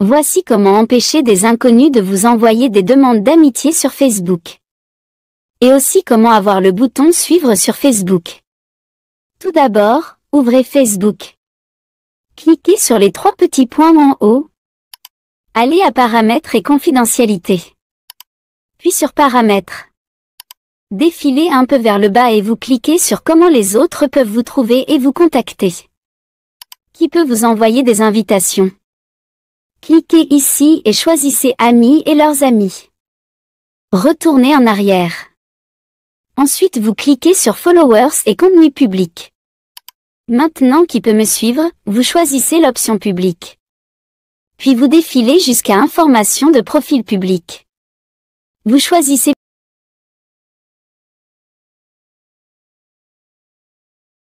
Voici comment empêcher des inconnus de vous envoyer des demandes d'amitié sur Facebook. Et aussi comment avoir le bouton Suivre sur Facebook. Tout d'abord, ouvrez Facebook. Cliquez sur les trois petits points en haut. Allez à Paramètres et Confidentialité. Puis sur Paramètres. Défilez un peu vers le bas et vous cliquez sur Comment les autres peuvent vous trouver et vous contacter. Qui peut vous envoyer des invitations Cliquez ici et choisissez Amis et leurs amis. Retournez en arrière. Ensuite, vous cliquez sur Followers et Contenu public. Maintenant qui peut me suivre, vous choisissez l'option public. Puis vous défilez jusqu'à Informations de profil public. Vous choisissez